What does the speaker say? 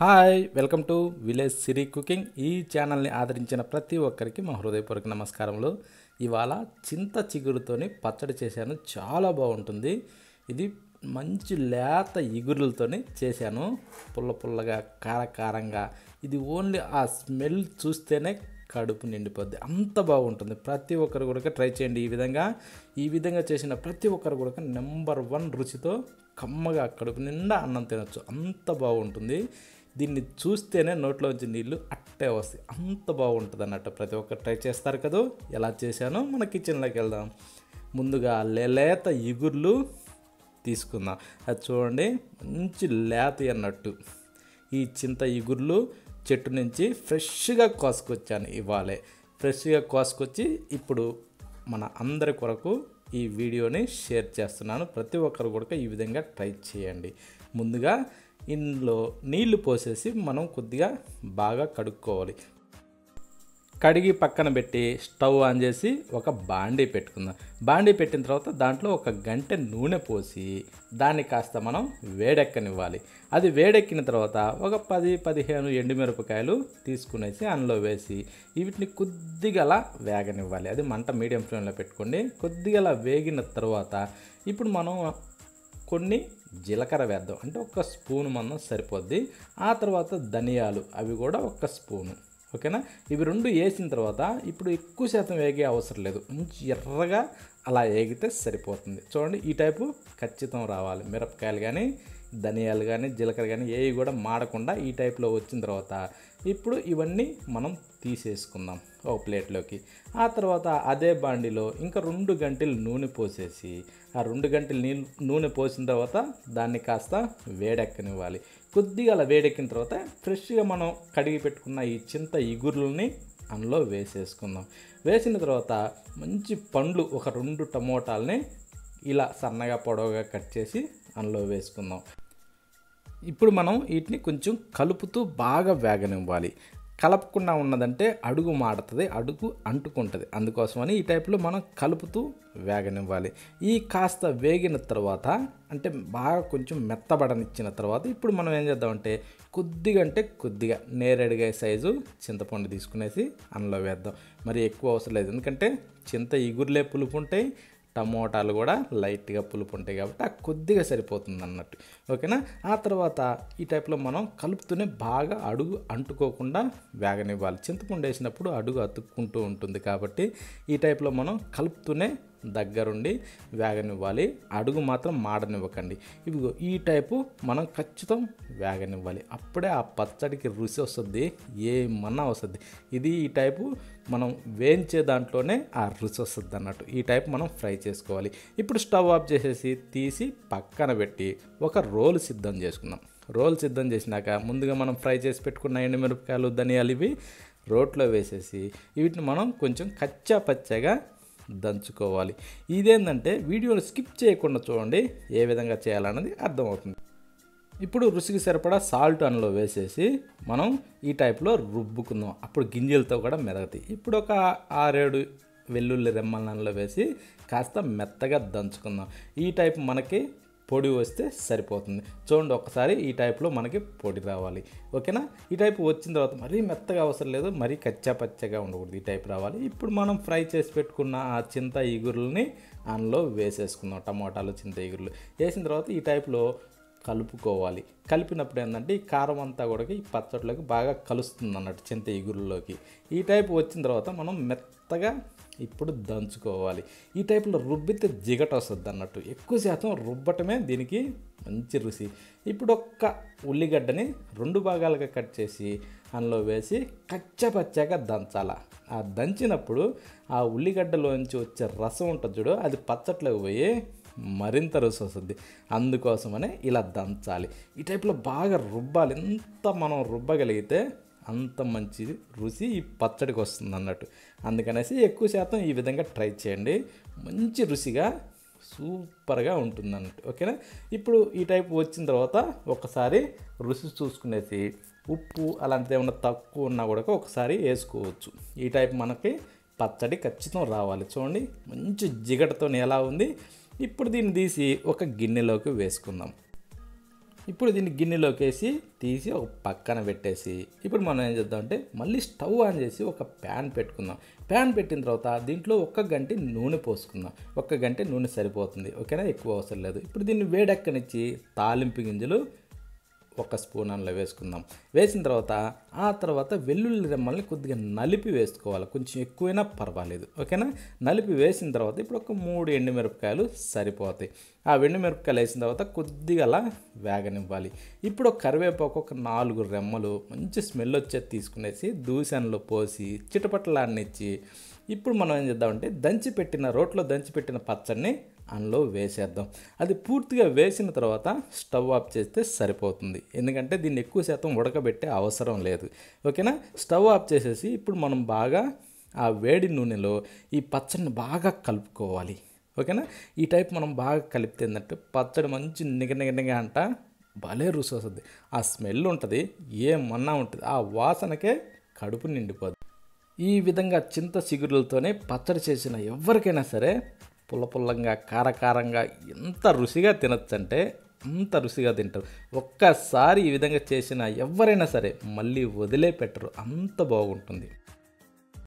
hi welcome to village Siri cooking ఈ ఛానల్ని ఆదరించిన ప్రతి ఒక్కరికి మా హృదయపూర్వక నమస్కారములు ఇవాళ చింత చిగురుతోని పచ్చడి చేశాను చాలా బాగుంటుంది ఇది మంచి లేత ఇగురులతోని చేశాను పుల్ల పుల్లగా కారకారంగా ఇది ఓన్లీ ఆ స్మెల్ చూస్తేనే కడుపు నిండిపోద్ది అంత బాగుంటుంది ప్రతి ఒక్కరు కూడా ట్రై చేయండి ఈ విధంగా ఈ విధంగా చేసిన ప్రతి ఒక్కరు కూడా నెంబర్ వన్ రుచితో కమ్మగా కడుపు నిండా అన్నం తినొచ్చు అంత బాగుంటుంది దీన్ని చూస్తేనే నోట్లోంచి నీళ్ళు అట్టే వస్తాయి అంత బాగుంటుంది అన్నట్టు ప్రతి ఒక్కరు ట్రై చేస్తారు కదా ఎలా చేశానో మన కిచెన్లోకి వెళ్దాం ముందుగా లేత ఇగుర్లు తీసుకుందాం అది చూడండి మంచి లేత అన్నట్టు ఈ చింత ఇగుర్లు చెట్టు నుంచి ఫ్రెష్గా కోసుకొచ్చాను ఇవాళే ఫ్రెష్గా కోసుకొచ్చి ఇప్పుడు మన అందరి కొరకు ఈ వీడియోని షేర్ చేస్తున్నాను ప్రతి ఒక్కరు కూడా ఈ విధంగా ట్రై చేయండి ముందుగా ఇందులో నీళ్లు పోసేసి మనం కొద్దిగా బాగా కడుక్కోవాలి కడిగి పక్కన పెట్టి స్టవ్ ఆన్ చేసి ఒక బాండీ పెట్టుకుందాం బాండీ పెట్టిన తర్వాత దాంట్లో ఒక గంట నూనె పోసి దాన్ని కాస్త మనం వేడెక్కనివ్వాలి అది వేడెక్కిన తర్వాత ఒక పది పదిహేను ఎండుమిరపకాయలు తీసుకునేసి అందులో వేసి వీటిని కొద్దిగా వేగనివ్వాలి అది మంట మీడియం ఫ్లేమ్లో పెట్టుకోండి కొద్దిగా వేగిన తర్వాత ఇప్పుడు మనం కొన్ని జీలకర్ర వేద్దాం అంటే ఒక స్పూన్ మనం సరిపోద్ది ఆ తర్వాత ధనియాలు అవి కూడా ఒక స్పూను ఓకేనా ఇవి రెండు వేసిన తర్వాత ఇప్పుడు ఎక్కువ శాతం వేగే అవసరం లేదు మంచి ఎర్రగా అలా వేగితే సరిపోతుంది చూడండి ఈ టైపు ఖచ్చితం రావాలి మిరపకాయలు కానీ ధనియాలు కానీ జీలకర్ర కానీ ఏవి కూడా మాడకుండా ఈ టైప్లో వచ్చిన తర్వాత ఇప్పుడు ఇవన్నీ మనం తీసేసుకుందాం ఓ ప్లేట్లోకి ఆ తర్వాత అదే బాండిలో ఇంకా రెండు గంటలు నూనె పోసేసి ఆ రెండు గంటలు నీళ్ళు నూనె పోసిన తర్వాత దాన్ని కాస్త వేడెక్కనివ్వాలి కొద్దిగా అలా వేడెక్కిన తర్వాత ఫ్రెష్గా మనం కడిగి పెట్టుకున్న ఈ చింత ఇగురులని అందులో వేసేసుకుందాం వేసిన తర్వాత మంచి పండ్లు ఒక రెండు టమోటాలని ఇలా సన్నగా పొడవుగా కట్ చేసి అందులో వేసుకుందాం ఇప్పుడు మనం వీటిని కొంచెం కలుపుతూ బాగా వేగనివ్వాలి కలపకుండా ఉన్నదంటే అడుగు మాడుతుంది అడుగు అంటుకుంటుంది అందుకోసమని ఈ టైప్లో మనం కలుపుతూ వేగనివ్వాలి ఈ కాస్త వేగిన తర్వాత అంటే బాగా కొంచెం మెత్తబడనిచ్చిన తర్వాత ఇప్పుడు మనం ఏం చేద్దామంటే కొద్దిగా అంటే కొద్దిగా నేరేడుగా సైజు చింతపండు తీసుకునేసి అందులో వేద్దాం మరి ఎక్కువ అవసరం లేదు ఎందుకంటే చింత ఇగురులే పులుపు ఉంటాయి టమోటాలు కూడా లైట్గా పులుపు ఉంటాయి కాబట్టి ఆ కొద్దిగా సరిపోతుంది అన్నట్టు ఓకేనా ఆ తర్వాత ఈ టైప్లో మనం కలుపుతూనే బాగా అడుగు అంటుకోకుండా వేగనివ్వాలి చింతపండు వేసినప్పుడు అడుగు అతుక్కుంటూ ఉంటుంది కాబట్టి ఈ టైప్లో మనం కలుపుతూనే దగ్గరుండి వేగనివ్వాలి అడుగు మాత్రం మాడనివ్వకండి ఇవి ఈ టైపు మనం ఖచ్చితం వేగనివ్వాలి అప్పుడే ఆ పచ్చడికి రుచి వస్తుంది ఏమన్నా వస్తుంది ఇది ఈ టైపు మనం వేయించే దాంట్లోనే ఆ రుచి వస్తుంది అన్నట్టు ఈ టైప్ మనం ఫ్రై చేసుకోవాలి ఇప్పుడు స్టవ్ ఆఫ్ చేసేసి తీసి పక్కన పెట్టి ఒక రోల్ సిద్ధం చేసుకుందాం రోల్ సిద్ధం చేసినాక ముందుగా మనం ఫ్రై చేసి పెట్టుకున్న ఎండుమిరపకాయలు ధనియాలు ఇవి రోట్లో వేసేసి వీటిని మనం కొంచెం కచ్చా పచ్చగా దంచుకోవాలి ఇదేంటంటే వీడియోని స్కిప్ చేయకుండా చూడండి ఏ విధంగా చేయాలన్నది అర్థమవుతుంది ఇప్పుడు రుచికి సరిపడా సాల్ట్ అందులో వేసేసి మనం ఈ టైప్లో రుబ్బుకుందాం అప్పుడు గింజలతో కూడా మెదగతాయి ఇప్పుడు ఒక ఆరేడు వెల్లుల్లి రెమ్మల అందులో వేసి కాస్త మెత్తగా దంచుకుందాం ఈ టైప్ మనకి పొడి వస్తే సరిపోతుంది చూడండి ఒక్కసారి ఈ టైప్లో మనకి పొడి రావాలి ఓకేనా ఈ టైప్ వచ్చిన తర్వాత మరీ మెత్తగా అవసరం లేదు మరీ కచ్చా పచ్చగా ఉండకూడదు ఈ టైప్ రావాలి ఇప్పుడు మనం ఫ్రై చేసి పెట్టుకున్న ఆ చింత ఇగురుల్ని అందులో వేసేసుకుందాం టమాటాలు చింత ఇగురులు వేసిన తర్వాత ఈ టైప్లో కలుపుకోవాలి కలిపినప్పుడు ఏంటంటే ఈ కారం అంతా కూడా ఈ పచ్చడిలోకి బాగా కలుస్తుంది అన్నట్టు చింత ఇగురులోకి ఈ టైప్ వచ్చిన తర్వాత మనం మెత్తగా ఇప్పుడు దంచుకోవాలి ఈ టైప్లో రుబ్బితే జిగట వస్తుంది అన్నట్టు ఎక్కువ శాతం రుబ్బటమే దీనికి మంచి రుచి ఇప్పుడు ఒక్క ఉల్లిగడ్డని రెండు భాగాలుగా కట్ చేసి అందులో వేసి కచ్చపచ్చగా దంచాల ఆ దంచినప్పుడు ఆ ఉల్లిగడ్డలోంచి వచ్చే రసం ఉంటుంది చూడు అది పచ్చట్లోకి పోయి మరింత రుచి వస్తుంది అందుకోసమనే ఇలా దంచాలి ఈ టైప్లో బాగా రుబ్బాలి ఎంత మనం రుబ్బగలిగితే అంత మంచి రుచి ఈ పచ్చడికి వస్తుంది అన్నట్టు అందుకనేసి ఎక్కువ శాతం ఈ విధంగా ట్రై చేయండి మంచి రుచిగా సూపర్గా ఉంటుంది అన్నట్టు ఓకేనా ఇప్పుడు ఈ టైప్ వచ్చిన తర్వాత ఒకసారి రుచి చూసుకునేసి ఉప్పు అలాంటిది ఏమైనా తక్కువ ఉన్నా కూడా ఒకసారి వేసుకోవచ్చు ఈ టైప్ మనకి పచ్చడి ఖచ్చితం రావాలి చూడండి మంచి జిగటతో ఎలా ఉంది ఇప్పుడు దీన్ని తీసి ఒక గిన్నెలోకి వేసుకుందాం ఇప్పుడు దీన్ని గిన్నెలోకి వేసి తీసి ఒక పక్కన పెట్టేసి ఇప్పుడు మనం ఏం చేద్దాం అంటే మళ్ళీ స్టవ్ ఆన్ చేసి ఒక ప్యాన్ పెట్టుకుందాం ప్యాన్ పెట్టిన తర్వాత దీంట్లో ఒక్క గంట నూనె పోసుకుందాం ఒక్క గంట నూనె సరిపోతుంది ఓకేనా ఎక్కువ అవసరం లేదు ఇప్పుడు దీన్ని వేడెక్కనిచ్చి తాలింపు గింజలు ఒక స్పూన్ అందులో వేసుకుందాం వేసిన తర్వాత ఆ తర్వాత వెల్లుల్లి రెమ్మల్ని కొద్దిగా నలిపి వేసుకోవాలి కొంచెం ఎక్కువైనా పర్వాలేదు ఓకేనా నలిపి వేసిన తర్వాత ఇప్పుడు ఒక మూడు ఎండుమిరపకాయలు సరిపోతాయి ఆ ఎండుమిరపకాయలు వేసిన తర్వాత కొద్దిగా అలా వేగనివ్వాలి ఇప్పుడు కరివేపాకు ఒక నాలుగు రెమ్మలు మంచి స్మెల్ వచ్చేది తీసుకునేసి దూసెనలో పోసి చిటపట్లాన్నిచ్చి ఇప్పుడు మనం ఏం చేద్దామంటే దంచి పెట్టిన రోట్లో దంచి పెట్టిన పచ్చడిని అందులో వేసేద్దాం అది పూర్తిగా వేసిన తర్వాత స్టవ్ ఆఫ్ చేస్తే సరిపోతుంది ఎందుకంటే దీన్ని ఎక్కువ శాతం ఉడకబెట్టే అవసరం లేదు ఓకేనా స్టవ్ ఆఫ్ చేసేసి ఇప్పుడు మనం బాగా ఆ వేడి నూనెలో ఈ పచ్చడిని బాగా కలుపుకోవాలి ఓకేనా ఈ టైప్ మనం బాగా కలిపితే ఏంటంటే పచ్చడి మంచి నిగనిగనిగ అంట భలే రుచి వస్తుంది ఆ స్మెల్ ఉంటుంది ఏమన్నా ఉంటుంది ఆ వాసనకే కడుపు నిండిపోదు ఈ విధంగా చింత చిగురులతోనే పచ్చడి చేసిన ఎవరికైనా సరే పుల్ల పుల్లంగా కారకారంగా ఎంత రుచిగా తినొచ్చంటే అంత రుచిగా తింటారు ఒక్కసారి ఈ విధంగా చేసిన ఎవరైనా సరే మళ్ళీ వదిలే పెట్టరు అంత బాగుంటుంది